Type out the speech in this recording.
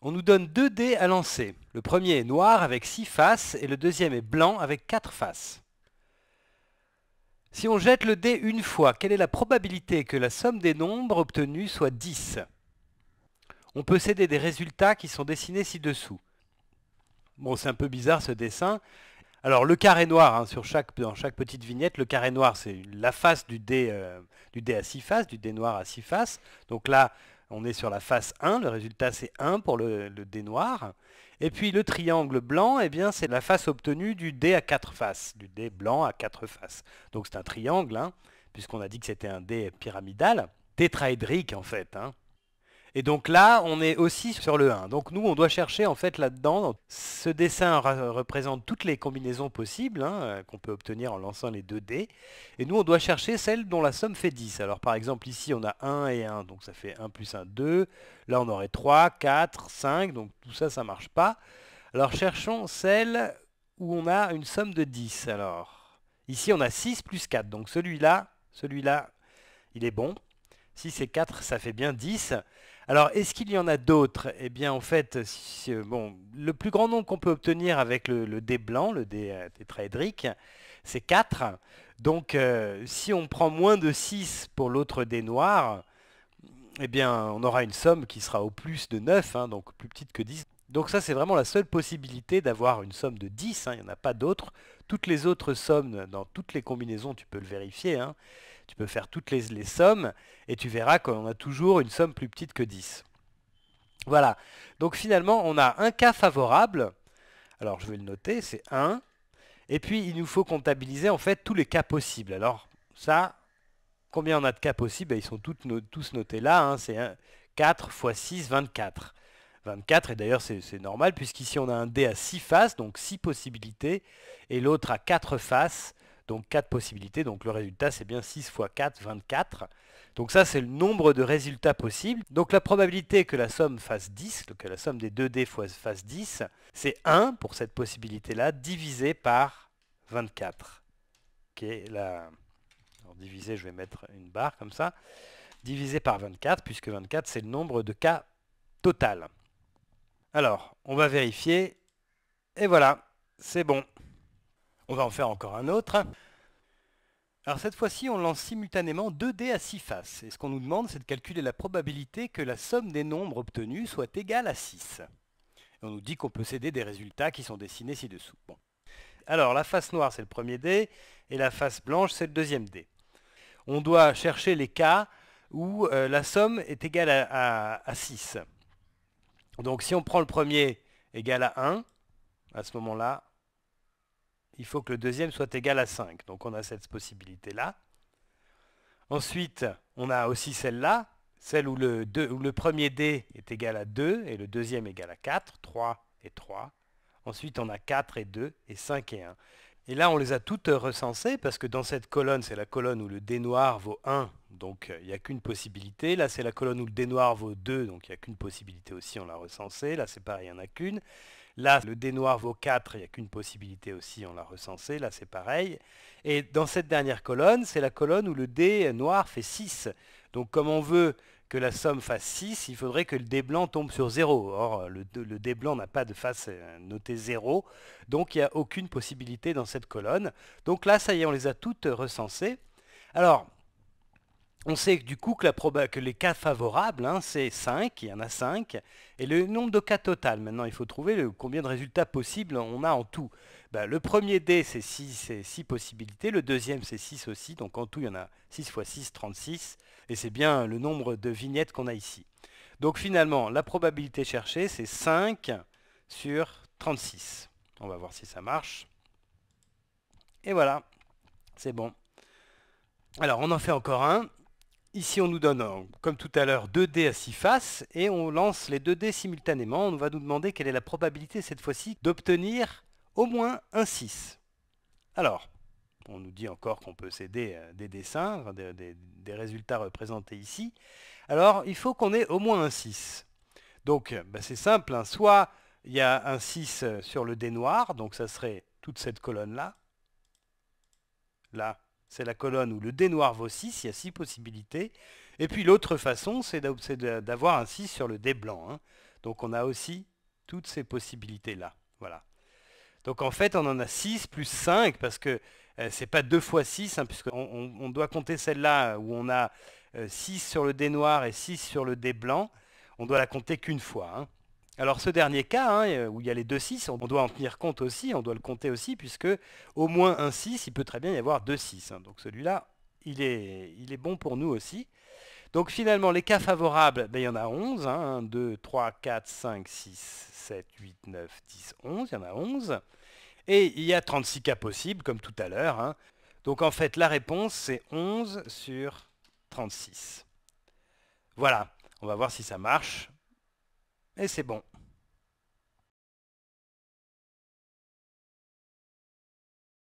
On nous donne deux dés à lancer. Le premier est noir avec six faces et le deuxième est blanc avec quatre faces. Si on jette le dé une fois, quelle est la probabilité que la somme des nombres obtenus soit 10 On peut céder des résultats qui sont dessinés ci-dessous. Bon, c'est un peu bizarre ce dessin. Alors le carré noir, hein, sur chaque, dans chaque petite vignette, le carré noir c'est la face du dé, euh, du dé à 6 faces, du dé noir à 6 faces. Donc là, on est sur la face 1, le résultat c'est 1 pour le, dé noir. Et puis le triangle blanc, eh bien c'est la face obtenue du dé à 4 faces, du dé blanc à 4 faces. Donc c'est un triangle, hein, puisqu'on a dit que c'était un dé pyramidal, tétraédrique en fait. Hein. Et donc là, on est aussi sur le 1. Donc nous, on doit chercher en fait là-dedans. Ce dessin représente toutes les combinaisons possibles hein, euh, qu'on peut obtenir en lançant les 2 dés. Et nous, on doit chercher celle dont la somme fait 10. Alors par exemple, ici, on a 1 et 1, donc ça fait 1 plus 1, 2. Là, on aurait 3, 4, 5, donc tout ça, ça ne marche pas. Alors cherchons celle où on a une somme de 10. Alors ici, on a 6 plus 4, donc celui-là, celui-là, il est bon. 6 et 4, ça fait bien 10. Alors, est-ce qu'il y en a d'autres Eh bien, en fait, euh, bon, le plus grand nombre qu'on peut obtenir avec le, dé blanc, le dé euh, tétraédrique, c'est 4. Donc, euh, si on prend moins de 6 pour l'autre dé noir, eh bien, on aura une somme qui sera au plus de 9, hein, donc plus petite que 10. Donc ça, c'est vraiment la seule possibilité d'avoir une somme de 10, hein, il n'y en a pas d'autres toutes les autres sommes, dans toutes les combinaisons, tu peux le vérifier, hein. tu peux faire toutes les, sommes, et tu verras qu'on a toujours une somme plus petite que 10. Voilà, donc finalement, on a un cas favorable, alors je vais le noter, c'est 1, et puis il nous faut comptabiliser en fait tous les cas possibles. Alors ça, combien on a de cas possibles ben, Ils sont tous notés là, hein. c'est 4 x 6, 24. 24, et d'ailleurs c'est normal, puisqu'ici on a un dé à 6 faces, donc 6 possibilités, et l'autre à 4 faces, donc 4 possibilités, donc le résultat c'est bien 6 x 4, 24. Donc ça c'est le nombre de résultats possibles. Donc la probabilité que la somme fasse 10, que la somme des 2 dés fasse 10, c'est 1 pour cette possibilité-là, divisé par 24. Qui est la... Alors divisé, je vais mettre une barre comme ça. Divisé par 24, puisque 24 c'est le nombre de cas total. Alors, on va vérifier. Et voilà, c'est bon. On va en faire encore un autre. Alors cette fois-ci, on lance simultanément 2 dés à 6 faces. Et ce qu'on nous demande, c'est de calculer la probabilité que la somme des nombres obtenus soit égale à 6. on nous dit qu'on peut céder des résultats qui sont dessinés ci-dessous. Alors la face noire, c'est le premier dé, et la face blanche, c'est le deuxième dé. On doit chercher les cas où euh, la somme est égale à, à 6. Donc si on prend le premier égal à 1, à ce moment-là, il faut que le deuxième soit égal à 5. Donc on a cette possibilité-là. Ensuite, on a aussi celle-là, celle où le, premier D est égal à 2 et le deuxième égal à 4, 3 et 3. Ensuite, on a 4 et 2 et 5 et 1. Et là, on les a toutes euh, recensées parce que dans cette colonne, c'est la colonne où le dé noir vaut 1, donc euh, il n'y a qu'une possibilité. Là, c'est la colonne où le dé noir vaut 2, donc il n'y a qu'une possibilité aussi, on l'a recensée. Là, c'est pareil, il n'y en a qu'une. Là, le dé noir vaut 4, il n'y a qu'une possibilité aussi, on l'a recensée. Là, c'est pareil. Et dans cette dernière colonne, c'est la colonne où le dé noir fait 6. Donc comme on veut que la somme fasse 6, il faudrait que le dé blanc tombe sur 0. Or, le, dé blanc n'a pas de face euh, notée 0, donc il n'y a aucune possibilité dans cette colonne. Donc là, ça y est, on les a toutes euh, recensées. Alors, on sait du coup que, les cas favorables, hein, c'est 5, il y en a 5, et le nombre de cas total. Maintenant, il faut trouver le, combien de résultats possibles on a en tout. Ben, le premier dé, c'est 6, 6 possibilités, le deuxième, c'est 6 aussi, donc en tout, il y en a 6 x 6, 36. Et c'est bien le nombre de vignettes qu'on a ici. Donc finalement, la probabilité cherchée, c'est 5 sur 36. On va voir si ça marche. Et voilà, c'est bon. Alors, on en fait encore un. Ici, on nous donne, euh, comme tout à l'heure, 2 dés à 6 faces, et on lance les 2 dés simultanément. On va nous demander quelle est la probabilité, cette fois-ci, d'obtenir au moins un 6. Alors, on nous dit encore qu'on peut céder euh, des dessins, des, résultats représentés ici. Alors, il faut qu'on ait au moins un 6. Donc, euh, bah, c'est simple, hein. soit il y a un 6 euh, sur le dé noir, donc ça serait toute cette colonne-là. Là, c'est la colonne où le dé noir vaut 6, il y a 6 possibilités. Et puis l'autre façon, c'est d'avoir un 6 sur le dé blanc. Hein. Donc on a aussi toutes ces possibilités-là. Voilà. Donc en fait, on en a 6 plus 5, parce que euh, c'est pas 2 fois 6, hein, puisqu'on doit compter celle-là euh, où on a 6 euh, sur le dé noir et 6 sur le dé blanc. On doit la compter qu'une fois. Hein. Alors ce dernier cas, hein, où il y a les 2 6, on doit en tenir compte aussi, on doit le compter aussi, puisque au moins un 6, il peut très bien y avoir deux 6. Donc celui-là, il est, bon pour nous aussi. Donc finalement, les cas favorables, ben, il y en a 11. 1, 2, 3, 4, 5, 6, 7, 8, 9, 10, 11. Il y en a 11. Et il y a 36 cas possibles, comme tout à l'heure. Hein. Donc en fait, la réponse, c'est 11 sur 36. Voilà, on va voir si ça marche. Et c'est bon.